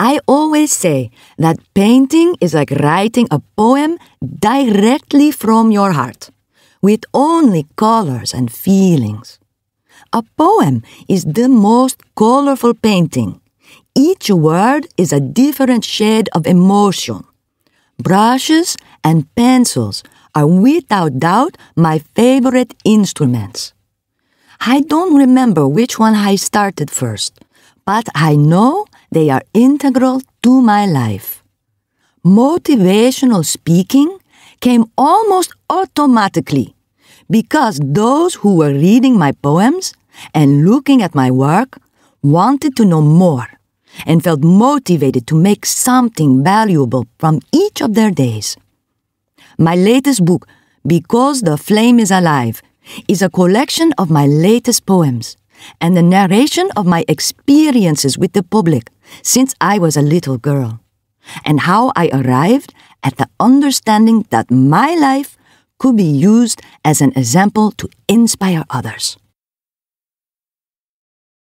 I always say that painting is like writing a poem directly from your heart, with only colors and feelings. A poem is the most colorful painting. Each word is a different shade of emotion. Brushes and pencils are without doubt my favorite instruments. I don't remember which one I started first, but I know they are integral to my life. Motivational speaking came almost automatically because those who were reading my poems and looking at my work wanted to know more and felt motivated to make something valuable from each of their days. My latest book, Because the Flame is Alive, is a collection of my latest poems and the narration of my experiences with the public since I was a little girl, and how I arrived at the understanding that my life could be used as an example to inspire others.